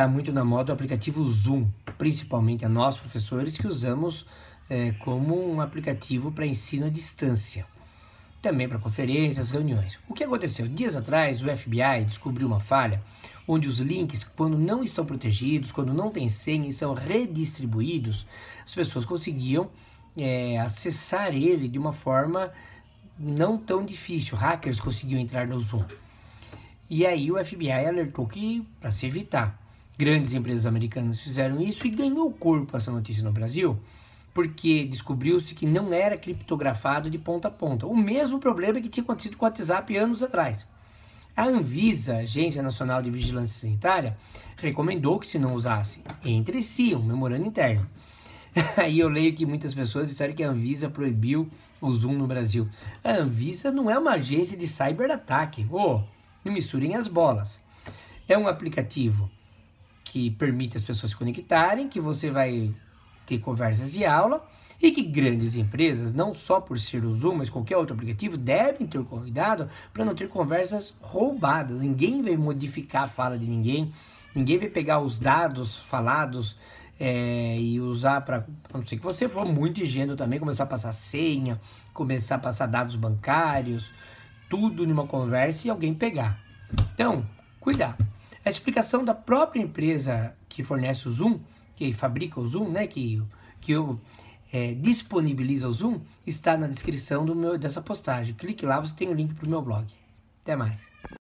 está muito na moda o aplicativo Zoom, principalmente a nós professores que usamos é, como um aplicativo para ensino à distância, também para conferências, reuniões. O que aconteceu? Dias atrás, o FBI descobriu uma falha onde os links, quando não estão protegidos, quando não tem senha e são redistribuídos, as pessoas conseguiam é, acessar ele de uma forma não tão difícil. Hackers conseguiam entrar no Zoom. E aí o FBI alertou que para se evitar. Grandes empresas americanas fizeram isso e ganhou corpo essa notícia no Brasil, porque descobriu-se que não era criptografado de ponta a ponta. O mesmo problema que tinha acontecido com o WhatsApp anos atrás. A Anvisa, Agência Nacional de Vigilância Sanitária, recomendou que se não usasse entre si um memorando interno. Aí eu leio que muitas pessoas disseram que a Anvisa proibiu o Zoom no Brasil. A Anvisa não é uma agência de cyberataque. Oh, não misturem as bolas. É um aplicativo que permite as pessoas se conectarem, que você vai ter conversas de aula, e que grandes empresas, não só por ser o Zoom, mas qualquer outro aplicativo, devem ter cuidado para não ter conversas roubadas. Ninguém vai modificar a fala de ninguém, ninguém vai pegar os dados falados é, e usar para. A não ser que você for muito higiênico também, começar a passar senha, começar a passar dados bancários, tudo numa conversa e alguém pegar. Então, cuidado. A explicação da própria empresa que fornece o Zoom, que fabrica o Zoom, né, que, que eu é, disponibiliza o Zoom, está na descrição do meu, dessa postagem. Clique lá, você tem o link para o meu blog. Até mais.